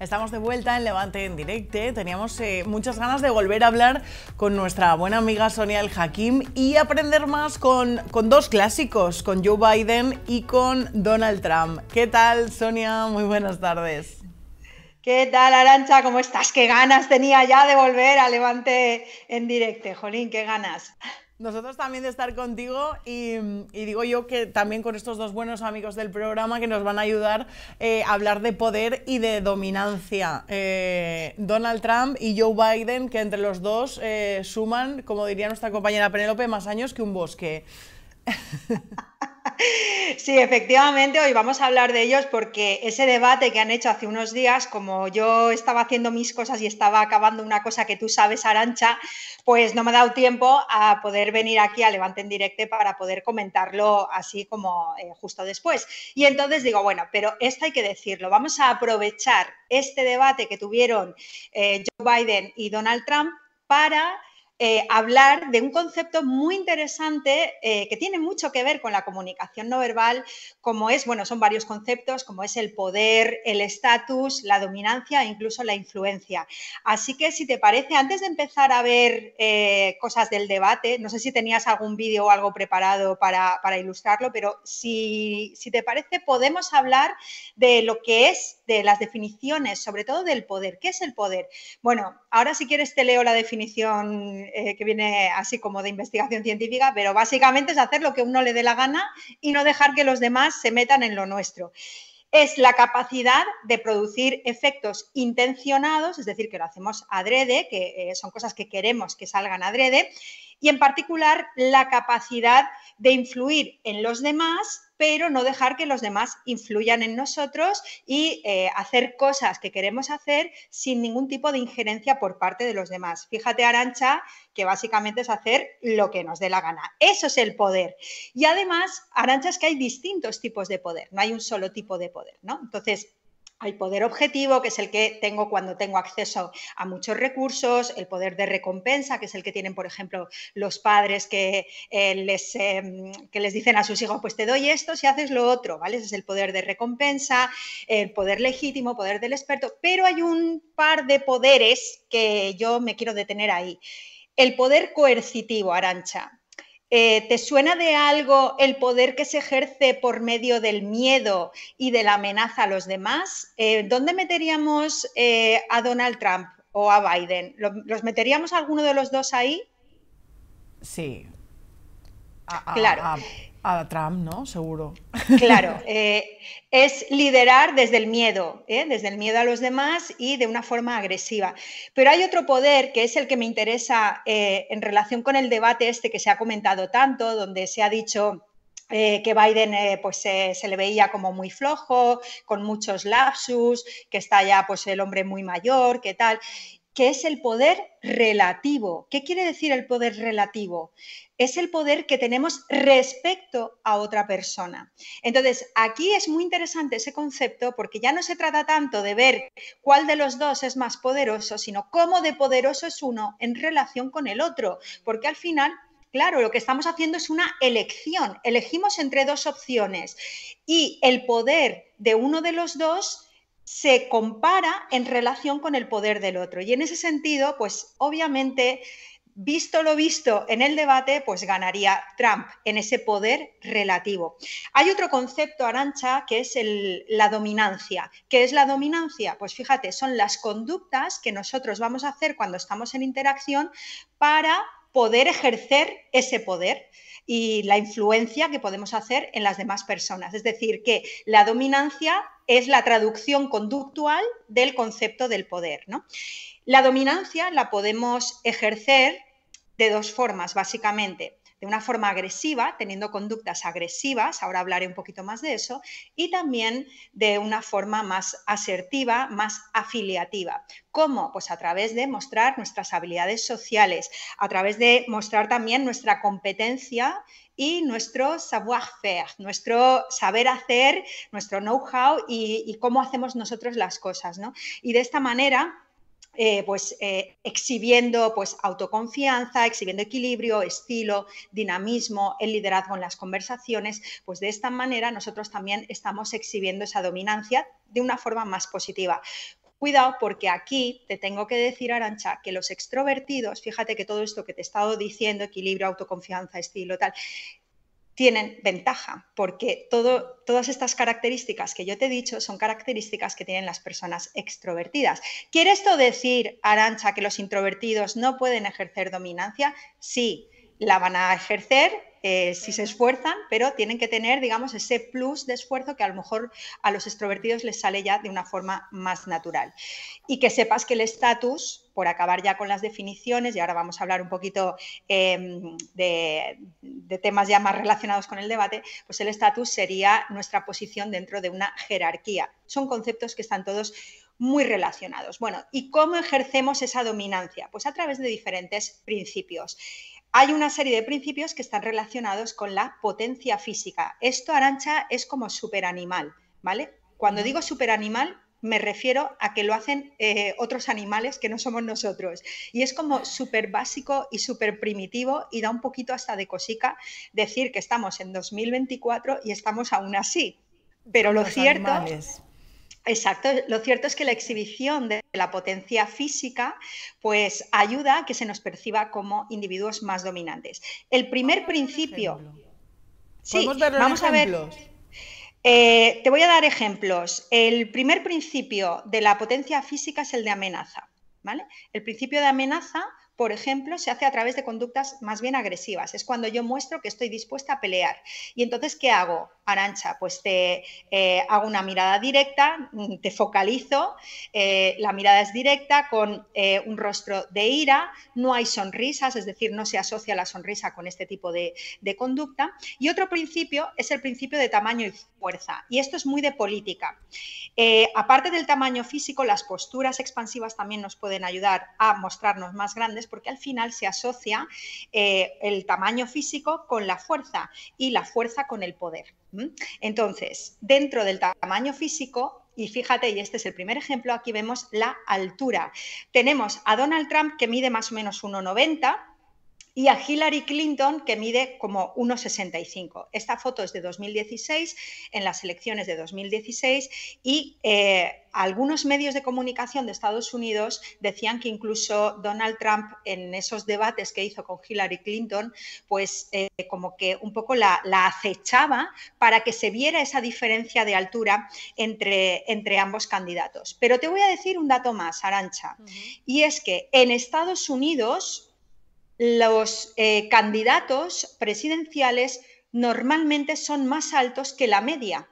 Estamos de vuelta en Levante en directo. Teníamos eh, muchas ganas de volver a hablar con nuestra buena amiga Sonia El Hakim y aprender más con, con dos clásicos, con Joe Biden y con Donald Trump. ¿Qué tal, Sonia? Muy buenas tardes. ¿Qué tal, Arancha? ¿Cómo estás? ¿Qué ganas tenía ya de volver a Levante en directo? Jolín, qué ganas. Nosotros también de estar contigo y, digo yo que también con estos dos buenos amigos del programa que nos van a ayudar eh, a hablar de poder y de dominancia. Eh, Donald Trump y Joe Biden, que entre los dos eh, suman, como diría nuestra compañera Penélope, más años que un bosque. Sí, efectivamente, hoy vamos a hablar de ellos porque ese debate que han hecho hace unos días, como yo estaba haciendo mis cosas y estaba acabando una cosa que tú sabes, Arancha, pues no me ha dado tiempo a poder venir aquí a Levante en Directo para poder comentarlo así como eh, justo después. Y entonces digo, bueno, pero esto hay que decirlo, vamos a aprovechar este debate que tuvieron eh, Joe Biden y Donald Trump para eh, hablar de un concepto muy interesante eh, que tiene mucho que ver con la comunicación no verbal, como es, bueno, son varios conceptos, como es el poder, el estatus, la dominancia e incluso la influencia. Así que si te parece, antes de empezar a ver eh, cosas del debate, no sé si tenías algún vídeo o algo preparado para, para ilustrarlo, pero si, si te parece, podemos hablar de lo que es de las definiciones, sobre todo del poder. ¿Qué es el poder? Bueno, ahora si quieres te leo la definición eh, que viene así como de investigación científica, pero básicamente es hacer lo que uno le dé la gana y no dejar que los demás se metan en lo nuestro es la capacidad de producir efectos intencionados, es decir, que lo hacemos adrede, que eh, son cosas que queremos que salgan adrede, y en particular la capacidad de influir en los demás pero no dejar que los demás influyan en nosotros y eh, hacer cosas que queremos hacer sin ningún tipo de injerencia por parte de los demás. Fíjate, Arancha, que básicamente es hacer lo que nos dé la gana. Eso es el poder. Y además, Arancha, es que hay distintos tipos de poder, no hay un solo tipo de poder, ¿no? Entonces, hay poder objetivo, que es el que tengo cuando tengo acceso a muchos recursos, el poder de recompensa, que es el que tienen, por ejemplo, los padres que, eh, les, em, les dicen a sus hijos, pues te doy esto si haces lo otro, ¿vale? Ese es el poder de recompensa, el poder legítimo, poder del experto, pero hay un par de poderes que yo me quiero detener ahí. El poder coercitivo, Arancha, eh, ¿Te suena de algo el poder que se ejerce por medio del miedo y de la amenaza a los demás? Eh, ¿Dónde meteríamos eh, a Donald Trump o a Biden? ¿Los meteríamos a alguno de los dos ahí? Sí. claro a Trump, ¿no? Seguro. Claro, eh, es liderar desde el miedo, ¿eh? desde el miedo a los demás y de una forma agresiva. Pero hay otro poder que es el que me interesa eh, en relación con el debate este que se ha comentado tanto, donde se ha dicho... que Biden pues, se le veía como muy flojo, con muchos lapsus, que está ya pues, el hombre muy mayor, qué tal que es el poder relativo. ¿Qué quiere decir el poder relativo? Es el poder que tenemos respecto a otra persona. Entonces, aquí es muy interesante ese concepto porque ya no se trata tanto de ver cuál de los dos es más poderoso, sino cómo de poderoso es uno en relación con el otro, porque al final... Claro, lo que estamos haciendo es una elección, elegimos entre dos opciones y el poder de uno de los dos se compara en relación con el poder del otro. Y en ese sentido, pues obviamente, visto lo visto en el debate, pues ganaría Trump en ese poder relativo. Hay otro concepto, Arancha, que es la dominancia. ¿Qué es la dominancia? Pues fíjate, son las conductas que nosotros vamos a hacer cuando estamos en interacción para poder ejercer ese poder y la influencia que podemos hacer en las demás personas. Es decir, que la dominancia es la traducción conductual del concepto del poder. La dominancia la podemos ejercer de dos formas, básicamente de una forma agresiva, teniendo conductas agresivas, ahora hablaré un poquito más de eso, y también de una forma más asertiva, más afiliativa. ¿Cómo? Pues a través de mostrar nuestras habilidades sociales, a través de mostrar también nuestra competencia y nuestro savoir-faire, nuestro saber hacer, nuestro know-how y, y, cómo hacemos nosotros las cosas. ¿no? Y de esta manera eh, pues eh, exhibiendo pues autoconfianza, exhibiendo equilibrio, estilo, dinamismo, el liderazgo en las conversaciones, pues de esta manera nosotros también estamos exhibiendo esa dominancia de una forma más positiva. Cuidado porque aquí te tengo que decir, Arancha, que los extrovertidos, fíjate que todo esto que te he estado diciendo, equilibrio, autoconfianza, estilo, tal, tienen ventaja, porque todas estas características que yo te he dicho son características que tienen las personas extrovertidas. ¿Quiere esto decir, Arancha, que los introvertidos no pueden ejercer dominancia? Sí, la van a ejercer eh, si se esfuerzan, pero tienen que tener, digamos, ese plus de esfuerzo que a lo mejor a los extrovertidos les sale ya de una forma más natural. Y que sepas que el estatus, por acabar ya con las definiciones, y ahora vamos a hablar un poquito em, de, de, temas ya más relacionados con el debate, pues el estatus sería nuestra posición dentro de una jerarquía. Son conceptos que están todos muy relacionados. Bueno, ¿y cómo ejercemos esa dominancia? Pues a través de diferentes principios hay una serie de principios que están relacionados con la potencia física. Esto, Arancha, es como superanimal, ¿vale? Cuando digo superanimal, me refiero a que lo hacen eh, otros animales que no somos nosotros. Y es como súper básico y súper primitivo y da un poquito hasta de cosica decir que estamos en 2024 y estamos aún así. Pero lo cierto... es... Exacto, lo cierto es que la exhibición de la potencia física pues ayuda a que se nos perciba como individuos más dominantes. El primer principio... Sí, vamos a ver. Eh, te voy a dar ejemplos. El primer principio de la potencia física es el de amenaza. ¿vale? El principio de amenaza por ejemplo, se hace a través de conductas más bien agresivas. Es cuando yo muestro que estoy dispuesta a pelear. Y entonces, ¿qué hago, Arancha? Pues te eh, hago una mirada directa, mm, te focalizo, eh, la mirada es directa con eh, un rostro de ira, no hay sonrisas, es decir, no se asocia la sonrisa con este tipo de conducta. Y otro principio es el principio de tamaño y fuerza. Y esto es muy de política. aparte del tamaño físico, las posturas expansivas también nos pueden ayudar a mostrarnos más grandes porque al final se asocia eh, el tamaño físico con la fuerza y la fuerza con el poder. Entonces, dentro del tamaño físico, y fíjate, y este es el primer ejemplo, aquí vemos la altura. Tenemos a Donald Trump que mide más o menos 1,90 y a Hillary Clinton, que mide como 1,65. Esta foto es de 2016, en las elecciones de 2016, y eh, algunos medios de comunicación de Estados Unidos decían que incluso Donald Trump, en esos debates que hizo con Hillary Clinton, pues eh, como que un poco la, acechaba para que se viera esa diferencia de altura entre, entre ambos candidatos. Pero te voy a decir un dato más, Arancha, y es que en Estados Unidos los eh, candidatos presidenciales normalmente son más altos que la media.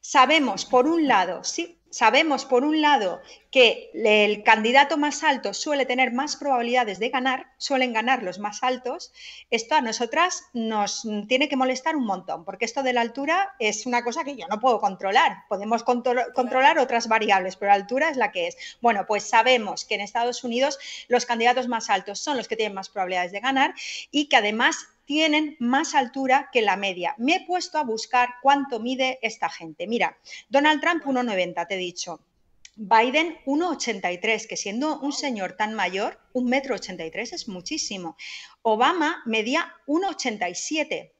Sabemos, por un lado, sí, sabemos, por un lado, que el candidato más alto suele tener más probabilidades de ganar, suelen ganar los más altos, esto a nosotras nos tiene que molestar un montón, porque esto de la altura es una cosa que yo no puedo controlar. Podemos controlar otras variables, pero la altura es la que es. Bueno, pues sabemos que en Estados Unidos los candidatos más altos son los que tienen más probabilidades de ganar y que además tienen más altura que la media. Me he puesto a buscar cuánto mide esta gente. Mira, Donald Trump 1,90, te he dicho. Biden 1,83, que siendo un señor tan mayor, un metro es muchísimo. Obama medía 1,87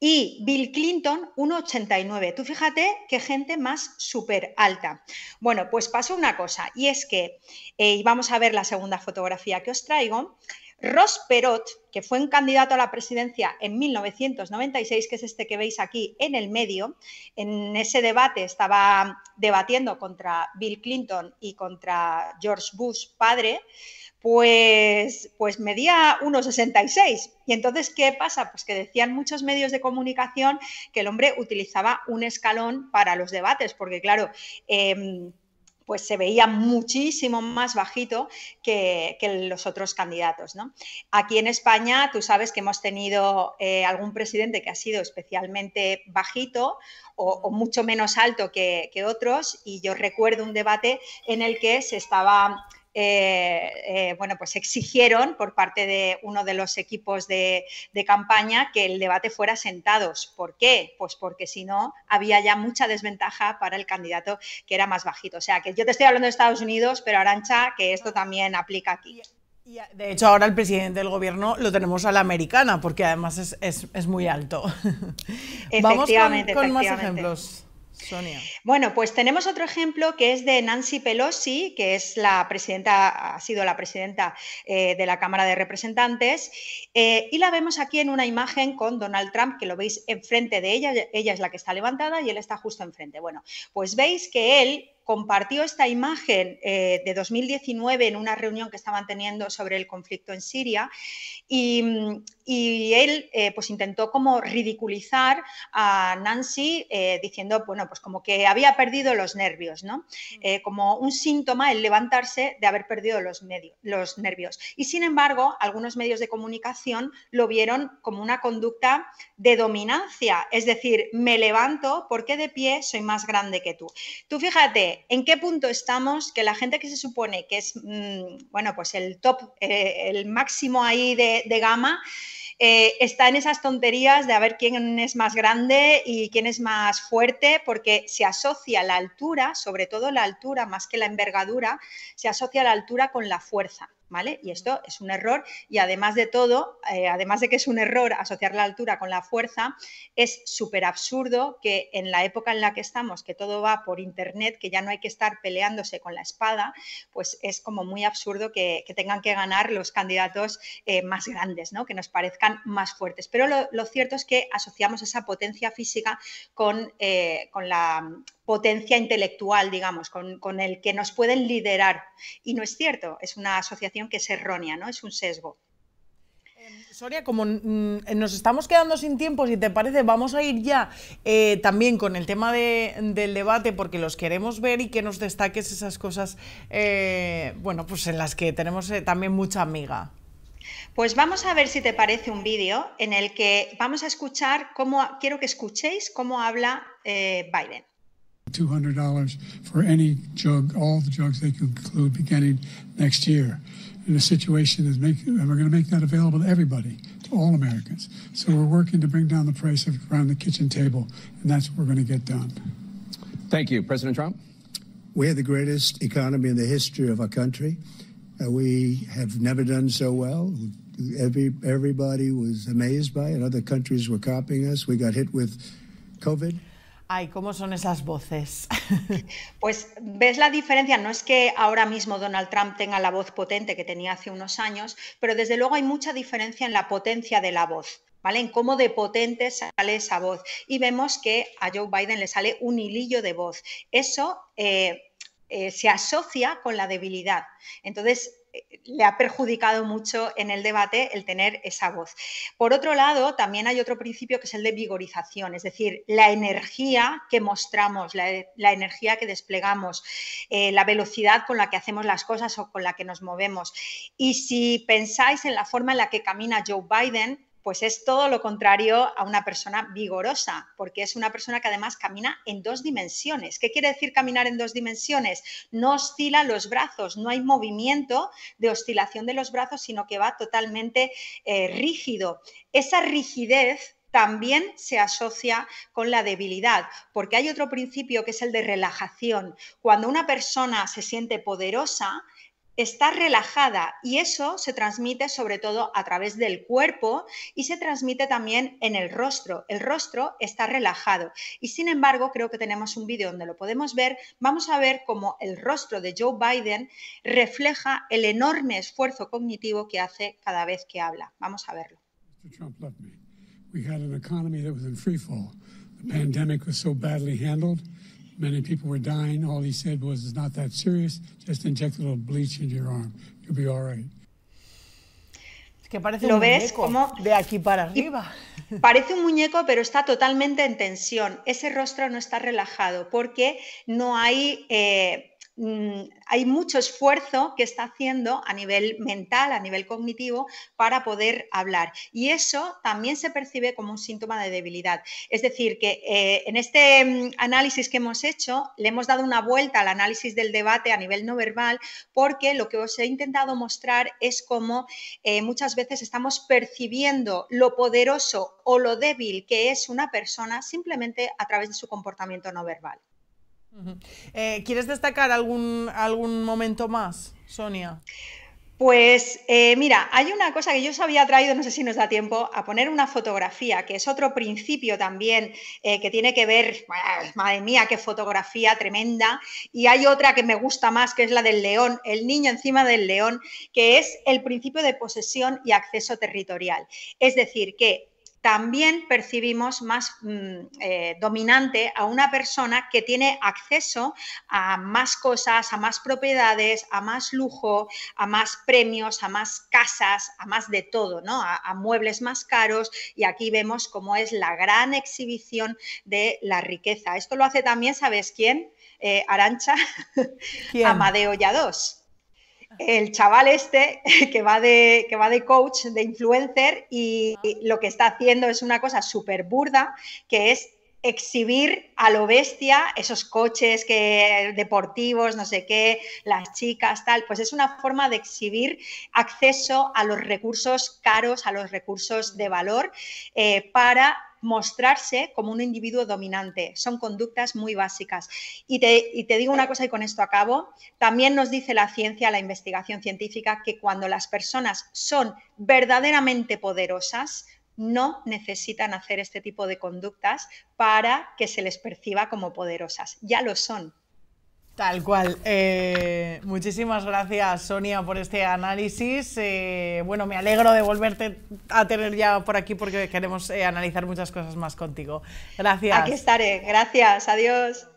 y Bill Clinton 1,89. Tú fíjate qué gente más súper alta. Bueno, pues pasó una cosa y es que, eh, y vamos a ver la segunda fotografía que os traigo, Ross Perot, que fue un candidato a la presidencia en 1996, que es este que veis aquí en el medio, en ese debate estaba debatiendo contra Bill Clinton y contra George Bush padre, pues, pues medía 1,66. Y entonces, ¿qué pasa? Pues que decían muchos medios de comunicación que el hombre utilizaba un escalón para los debates, porque claro, em, pues se veía muchísimo más bajito que, los otros candidatos. Aquí en España, tú sabes que hemos tenido eh, algún presidente que ha sido especialmente bajito o, mucho menos alto que, que otros, y yo recuerdo un debate en el que se estaba eh, eh, bueno, pues exigieron por parte de uno de los equipos de, campaña que el debate fuera sentados. ¿Por qué? Pues porque si no, había ya mucha desventaja para el candidato que era más bajito. O sea, que yo te estoy hablando de Estados Unidos, pero Arancha, que esto también aplica aquí. de hecho, ahora el presidente del gobierno lo tenemos a la americana, porque además es, muy alto. Vamos con, con más ejemplos. Sonia. Bueno, pues tenemos otro ejemplo que es de Nancy Pelosi, que es la presidenta, ha sido la presidenta eh, de la Cámara de Representantes, eh, y la vemos aquí en una imagen con Donald Trump, que lo veis enfrente de ella, ella es la que está levantada y él está justo enfrente. Bueno, pues veis que él compartió esta imagen eh, de 2019 en una reunión que estaban teniendo sobre el conflicto en Siria y, él eh, pues intentó como ridiculizar a Nancy eh, diciendo, bueno, pues como que había perdido los nervios, ¿no? Mm. como un síntoma el levantarse de haber perdido los, los nervios. Y sin embargo, algunos medios de comunicación lo vieron como una conducta de dominancia, es decir, me levanto porque de pie soy más grande que tú. Tú fíjate, en qué punto estamos que la gente que se supone que es, mm, bueno, pues el top, eh, el máximo ahí de, gama, eh, está en esas tonterías de a ver quién es más grande y quién es más fuerte, porque se asocia la altura, sobre todo la altura más que la envergadura, se asocia la altura con la fuerza. Y esto es un error y además de todo, eh, además de que es un error asociar la altura con la fuerza, es súper absurdo que en la época en la que estamos, que todo va por internet, que ya no hay que estar peleándose con la espada, pues es como muy absurdo que, tengan que ganar los candidatos eh, más grandes, ¿no? Que nos parezcan más fuertes. Pero lo, cierto es que asociamos esa potencia física con eh, la potencia intelectual, digamos, con, el que nos pueden liderar. Y no es cierto, es una asociación que es errónea, ¿no? Es un sesgo. Em, Soria, como nos estamos quedando sin tiempo, si te parece, vamos a ir ya eh, también con el tema del debate, porque los queremos ver y que nos destaques esas cosas, eh, bueno, pues en las que tenemos eh, también mucha amiga. Pues vamos a ver si te parece un vídeo en el que vamos a escuchar cómo, quiero que escuchéis cómo habla Biden. $200 for any drug, all the drugs they conclude beginning next year. In a situation is making, we're going to make that available to everybody, to all Americans. So we're working to bring down the price of around the kitchen table, and that's what we're going to get done. Thank you. President Trump? we have the greatest economy in the history of our country. Uh, we have never done so well. Every, everybody was amazed by it. Other countries were copying us. We got hit with COVID. Ay, ¿cómo son esas voces? Pues ves la diferencia, no es que ahora mismo Donald Trump tenga la voz potente que tenía hace unos años, pero desde luego hay mucha diferencia en la potencia de la voz. ¿Vale? En cómo de potente sale esa voz. Y vemos que a Joe Biden le sale un hilillo de voz. Eso eh, eh, se asocia con la debilidad. Entonces, le ha perjudicado mucho en el debate el tener esa voz. Por otro lado, también hay otro principio que es el de vigorización, es decir, la energía que mostramos, la, energía que desplegamos, eh, la velocidad con la que hacemos las cosas o con la que nos movemos. Y si pensáis en la forma en la que camina Joe Biden, pues es todo lo contrario a una persona vigorosa, porque es una persona que además camina en dos dimensiones. ¿Qué quiere decir caminar en dos dimensiones? No oscila los brazos, no hay movimiento de oscilación de los brazos, sino que va totalmente eh, rígido. Esa rigidez también se asocia con la debilidad, porque hay otro principio que es el de relajación. Cuando una persona se siente poderosa, está relajada y eso se transmite sobre todo a través del cuerpo y se transmite también en el rostro. El rostro está relajado y sin embargo creo que tenemos un vídeo donde lo podemos ver. Vamos a ver cómo el rostro de Joe Biden refleja el enorme esfuerzo cognitivo que hace cada vez que habla. Vamos a verlo. Many people were dying. All he said was, it's not that serious. Just inject a little bleach in your arm. You'll be all right. que parece ¿Lo un ves muñeco, como de aquí para arriba. Parece un muñeco, pero está totalmente en tensión. Ese rostro no está relajado porque no hay eh, Mm, hay mucho esfuerzo que está haciendo a nivel mental, a nivel cognitivo, para poder hablar. Y eso también se percibe como un síntoma de debilidad. Es decir, que eh, en este mm, análisis que hemos hecho, le hemos dado una vuelta al análisis del debate a nivel no verbal, porque lo que os he intentado mostrar es cómo eh, muchas veces estamos percibiendo lo poderoso o lo débil que es una persona simplemente a través de su comportamiento no verbal. Eh, ¿Quieres destacar algún, algún momento más, Sonia? Pues eh, mira, hay una cosa que yo os había traído, no sé si nos da tiempo, a poner una fotografía, que es otro principio también eh, que tiene que ver, madre mía, qué fotografía tremenda. Y hay otra que me gusta más, que es la del león, el niño encima del león, que es el principio de posesión y acceso territorial. Es decir, que también percibimos más mm, eh, dominante a una persona que tiene acceso a más cosas, a más propiedades, a más lujo, a más premios, a más casas, a más de todo, ¿no? A, muebles más caros y aquí vemos cómo es la gran exhibición de la riqueza. Esto lo hace también, ¿sabes quién? Eh, Arancha, Amadeo dos el chaval este que va de, que va de coach, de influencer, y lo que está haciendo es una cosa súper burda, que es exhibir a lo bestia esos coches que, deportivos, no sé qué, las chicas, tal, pues es una forma de exhibir acceso a los recursos caros, a los recursos de valor, eh, para mostrarse como un individuo dominante. Son conductas muy básicas. Y te, digo una cosa y con esto acabo. También nos dice la ciencia, la investigación científica, que cuando las personas son verdaderamente poderosas, no necesitan hacer este tipo de conductas para que se les perciba como poderosas. Ya lo son, Tal cual. Eh, muchísimas gracias, Sonia, por este análisis. Eh, bueno, me alegro de volverte a tener ya por aquí porque queremos eh, analizar muchas cosas más contigo. Gracias. Aquí estaré. Gracias. Adiós.